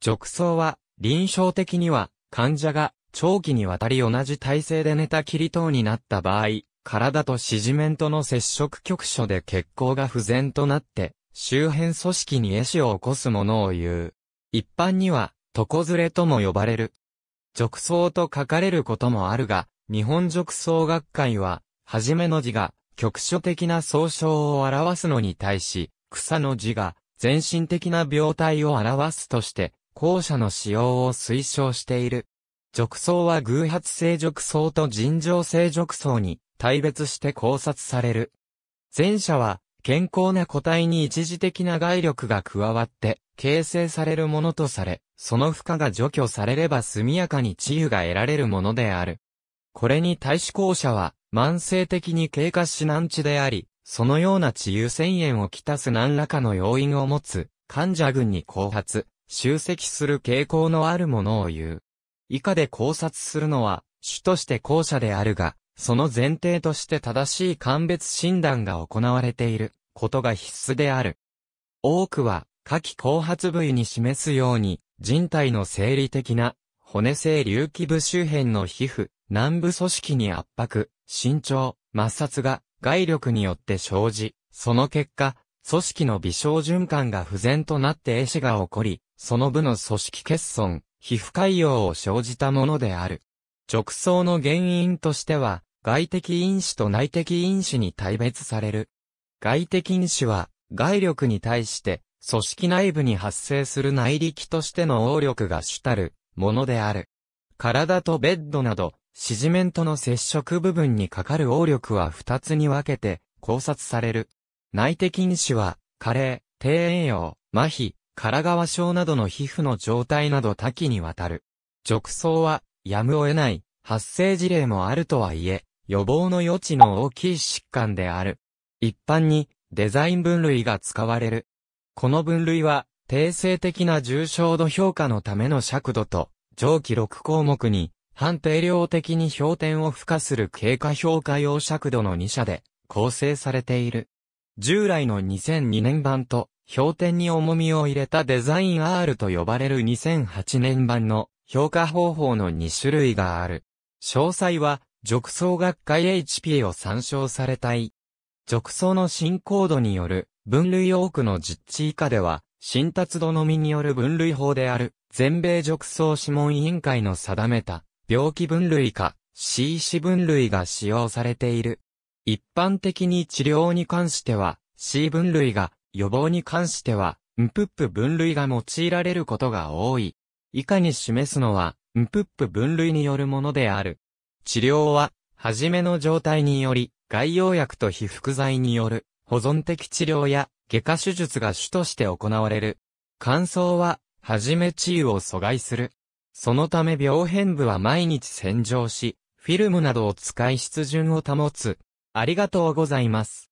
直瘡は、臨床的には、患者が長期にわたり同じ体勢で寝たきり等になった場合、体と指示面との接触局所で血行が不全となって、周辺組織に壊死を起こすものを言う。一般には、床ずれとも呼ばれる。直瘡と書かれることもあるが、日本直瘡学会は、はじめの字が、局所的な総称を表すのに対し、草の字が、全身的な病態を表すとして、後者の使用を推奨している。褥瘡は偶発性褥瘡と尋常性褥瘡に対別して考察される。前者は健康な個体に一時的な外力が加わって形成されるものとされ、その負荷が除去されれば速やかに治癒が得られるものである。これに対し後者は慢性的に経過し難治であり、そのような治癒宣言をきたす何らかの要因を持つ患者群に後発、集積する傾向のあるものを言う。以下で考察するのは、主として後者であるが、その前提として正しい鑑別診断が行われていることが必須である。多くは、下記後発部位に示すように、人体の生理的な、骨性隆起部周辺の皮膚、南部組織に圧迫、身長、摩擦が、外力によって生じ、その結果、組織の微小循環が不全となって壊死が起こり、その部の組織欠損、皮膚潰瘍を生じたものである。直層の原因としては、外的因子と内的因子に対別される。外的因子は、外力に対して、組織内部に発生する内力としての応力が主たる、ものである。体とベッドなど、指示面との接触部分にかかる応力は二つに分けて、考察される。内的因子は、加齢、低栄養、麻痺、唐川症などの皮膚の状態など多岐にわたる。褥瘡は、やむを得ない、発生事例もあるとはいえ、予防の余地の大きい疾患である。一般に、デザイン分類が使われる。この分類は、定性的な重症度評価のための尺度と、上記6項目に、判定量的に評点を付加する経過評価用尺度の2社で構成されている。従来の2002年版と、評点に重みを入れたデザイン R と呼ばれる2008年版の評価方法の2種類がある。詳細は、直送学会 HP を参照されたい。直送の進行度による分類多くの実地以下では、新達度のみによる分類法である、全米直送諮問委員会の定めた、病気分類か、C 死分類が使用されている。一般的に治療に関しては、C 分類が、予防に関しては、ンプップ分類が用いられることが多い。以下に示すのは、ンプップ分類によるものである。治療は、はじめの状態により、外用薬と被服剤による、保存的治療や、外科手術が主として行われる。乾燥は、はじめ治癒を阻害する。そのため病変部は毎日洗浄し、フィルムなどを使い湿潤を保つ。ありがとうございます。